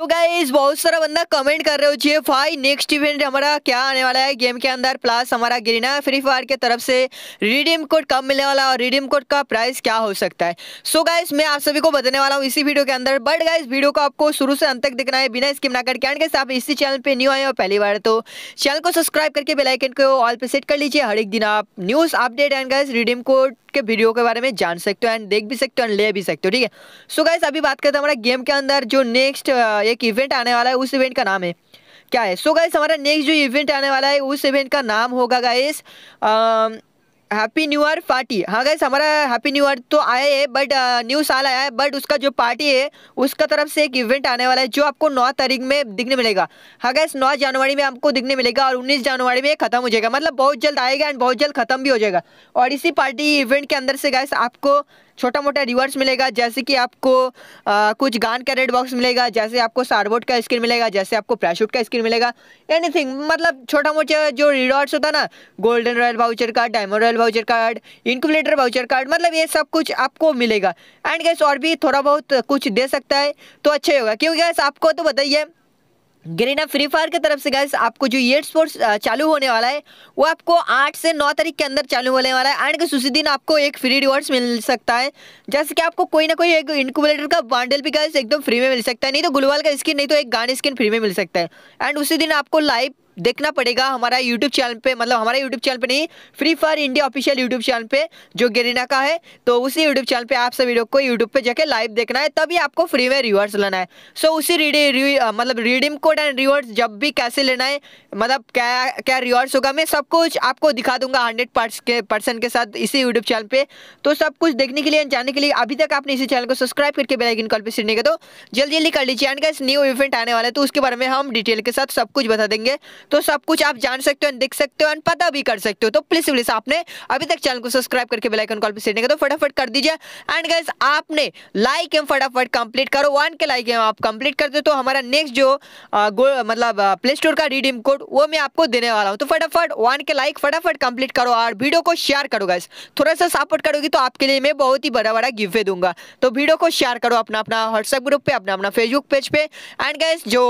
तो गाइज बहुत सारा बंदा कमेंट कर रहे हो जी फाइव नेक्स्ट इवेंट हमारा क्या आने वाला है गेम के अंदर प्लस हमारा गिरना फ्री फायर के तरफ से रिडीम कोड कब मिलने वाला है और रिडीम कोड का प्राइस क्या हो सकता है सो so गाइज मैं आप सभी को बताने वाला हूँ इसी वीडियो के अंदर बट गाइज वीडियो को आपको शुरू से अंत तक दिखना है बिना स्किप ना करके एंड आप इसी चैनल पर न्यू आए हो पहली बार तो चैनल को सब्सक्राइब करके बेलाइकन को ऑल पर सेट कर लीजिए हर एक दिन आप news update and guys redeem code के वीडियो के बारे में जान सकते हो एंड देख भी सकते हो एंड ले भी सकते हो ठीक है सो गाइस अभी बात करते हैं हमारा गेम के अंदर जो नेक्स्ट एक इवेंट आने वाला है उस इवेंट का नाम है क्या है सो गाइस हमारा नेक्स्ट जो इवेंट आने वाला है उस इवेंट का नाम होगा guys happy new year party हाँ गैस हमारा हैप्पी न्यू ईयर तो आया है बट न्यू uh, साल आया है बट उसका जो पार्टी है उसका तरफ से एक इवेंट आने वाला है जो आपको नौ तारीख में दिखने मिलेगा हाँ गैस नौ जनवरी में आपको दिखने मिलेगा और उन्नीस जनवरी में खत्म हो जाएगा मतलब बहुत जल्द आएगा एंड बहुत जल्द खत्म भी हो जाएगा और इसी पार्टी इवेंट के अंदर से गैस आपको छोटा मोटा रिवार्ड्स मिलेगा जैसे कि आपको आ, कुछ गान का रेड बॉक्स मिलेगा जैसे आपको सारबोट का स्किन मिलेगा जैसे आपको पैराशूट का स्किन मिलेगा एनीथिंग मतलब छोटा मोटा जो रिवार्ड्स होता है ना golden royal voucher card diamond royal voucher card incubator voucher card मतलब ये सब कुछ आपको मिलेगा एंड गैस और भी थोड़ा बहुत कुछ दे सकता है तो अच्छा ही होगा क्योंकि गैस आपको तो बताइए गरीना फ्री फायर की तरफ से गाइस आपको जो ये स्पोर्ट्स चालू होने वाला है वो आपको आठ से नौ तारीख के अंदर चालू होने वाला है एंड उसी दिन आपको एक फ्री रिवॉर्ड्स मिल सकता है जैसे कि आपको कोई ना कोई एक इनक्यूबलेटर का बांडल भी गाइस एकदम फ्री में मिल सकता है नहीं तो गुलवाल का स्किन नहीं तो एक गाने स्किन फ्री में मिल सकता है एंड उसी दिन आपको लाइव देखना पड़ेगा हमारा यूट्यूब चैनल पे मतलब हमारे यूट्यूब चैनल पे नहीं Free Fire India official YouTube channel पे जो गेरीना का है तो उसी यूट्यूब चैनल पे आप सभी लोग को यूट्यूब पे जाके लाइव देखना है तभी आपको फ्री में रिवर्स लेना है सो so, उसी रीडी री, मतलब रिडीम कोड एंड रिवर्स जब भी कैसे लेना है मतलब क्या क्या रिवर्स होगा मैं सब कुछ आपको दिखा दूंगा हंड्रेड के पर्सन के साथ इसी यूट्यूब चैनल पर तो सब कुछ देखने के लिए जानने के लिए अभी तक आपने इसी चैनल को सब्सक्राइब करके बेलाइकिन कॉल पर सीखने का तो जल्दी जल्दी कर लीजिए एंड न्यू इवेंट आने वाला है तो उसके बारे में हम डिटेल के साथ सब कुछ बता देंगे तो सब कुछ आप जान सकते हो देख सकते हो एंड पता भी कर सकते हो तो प्लीज प्लीज आपने अभी तक चैनल को सब्सक्राइब करके बेलाइकन कॉल पर सेट नहीं तो फटाफट कर दीजिए एंड गैस आपने लाइक एम फटाफट कंप्लीट करो वन के लाइक एम आप कंप्लीट कर दो तो हमारा नेक्स्ट जो मतलब प्ले स्टोर का रिडीम कोड वो मैं आपको देने वाला हूँ तो फटाफट वन के लाइक फटाफट कंप्लीट करो और वीडियो को शेयर करो गाइस थोड़ा सा सपोर्ट करोगी तो आपके लिए मैं बहुत ही बड़ा बड़ा गिफ्ट दूंगा तो वीडियो को शेयर करो अपना अपना व्हाट्सएप ग्रुप पे अपना अपना फेसबुक पेज पे एंड गाइस जो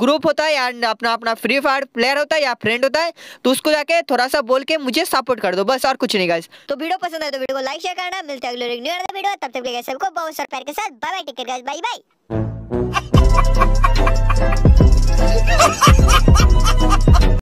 ग्रुप होता है एंड अपना अपना फ्री फायर प्लेयर होता है या फ्रेंड होता है तो उसको जाके थोड़ा सा बोल के मुझे सपोर्ट कर दो बस और कुछ नहीं गाइस तो वीडियो पसंद आए तो वीडियो को लाइक शेयर करना मिलते हैं अगले न्यू वीडियो तब तक सबको बहुत सारे प्यार के साथ bye bye take care guys bye bye